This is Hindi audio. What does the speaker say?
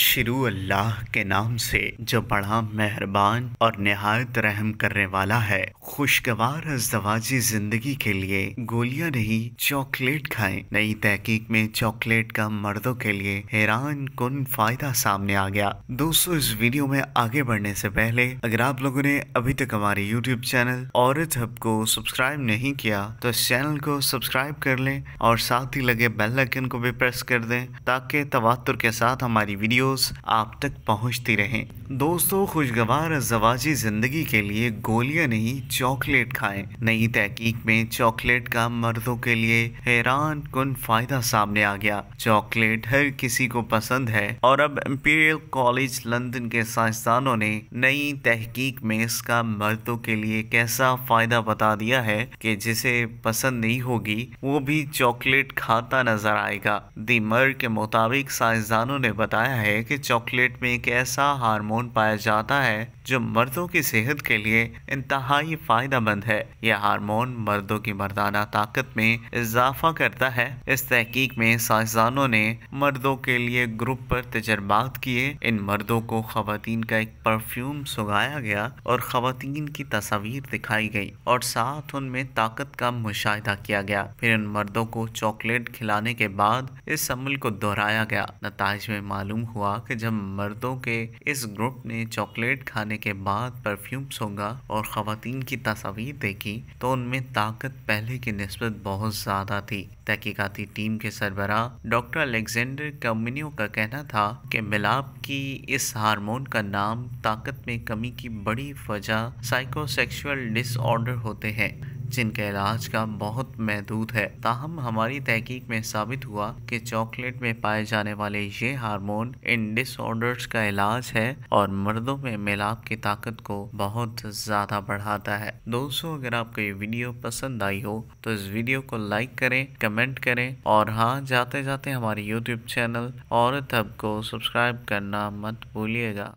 शुरू अल्लाह के नाम से जो बड़ा मेहरबान और नहायत रहम करने वाला है खुशगवार जवाजी जिंदगी के लिए गोलियां नहीं चॉकलेट खाएं नई तहकीक में चॉकलेट का मर्दों के लिए हैरान कन फायदा सामने आ गया दोस्तों इस वीडियो में आगे बढ़ने से पहले अगर आप लोगों ने अभी तक हमारे यूट्यूब चैनल और हब को सब्सक्राइब नहीं किया तो इस चैनल को सब्सक्राइब कर ले और साथ ही लगे बेल आइकन को भी प्रेस कर दे ताकि तवातुर के साथ हमारी वीडियो वीडियोस आप तक पहुंचती रहें दोस्तों खुशगवार जवाजी ज़िंदगी के लिए गोलियां नहीं चॉकलेट खाएं नई तहकीक में चॉकलेट का मर्दों के लिए हैरान कन फायदा सामने आ गया चॉकलेट हर किसी को पसंद है और अब इम्पीरियल कॉलेज लंदन के साइंसदानों ने नई तहकीक में इसका मर्दों के लिए कैसा फ़ायदा बता दिया है कि जिसे पसंद नहीं होगी वो भी चॉकलेट खाता नजर आएगा दी मर के मुताबिक साइंसदानों ने बताया है है कि चॉकलेट में एक ऐसा हार्मोन पाया जाता है जो मर्दों की सेहत के लिए इंतहाई मंद है यह हार्मोन मर्दों की मर्दाना ताकत में इजाफा करता है इस तहकीक में साइंसदानों ने मर्दों के लिए ग्रुप पर तजर्बात किए इन मर्दों को खातन का एक परफ्यूम सुगाया गया और खातन की तस्वीर दिखाई गई और साथ उनमें ताकत का मुशाह किया गया फिर इन मर्दों को चॉकलेट खिलाने के बाद इस अमल को दोहराया गया नतज में मालूम हुआ की जब मर्दों के इस ग्रुप ने चॉकलेट खाने करने के बाद परफ्यूम सूंगा और ख़वातीन की तस्वीर देखी तो उनमें ताकत पहले की नस्बत बहुत ज़्यादा थी तहकीकती टीम के सरबरा डॉक्टर अलेक्जेंडर कम्यूनियो का कहना था कि मिलाप की इस हारमोन का नाम ताकत में कमी की बड़ी वजह साइकोसेक्शुअल डिसऑर्डर होते हैं जिनका इलाज का बहुत महदूद है ताहम हमारी तहकीक में साबित हुआ कि चॉकलेट में पाए जाने वाले ये हार्मोन इन डिसऑर्डर्स का इलाज है और मर्दों में मिलाप की ताकत को बहुत ज़्यादा बढ़ाता है दोस्तों अगर आपको ये वीडियो पसंद आई हो तो इस वीडियो को लाइक करें कमेंट करें और हाँ जाते जाते हमारे यूट्यूब चैनल और तब को सब्सक्राइब करना मत भूलिएगा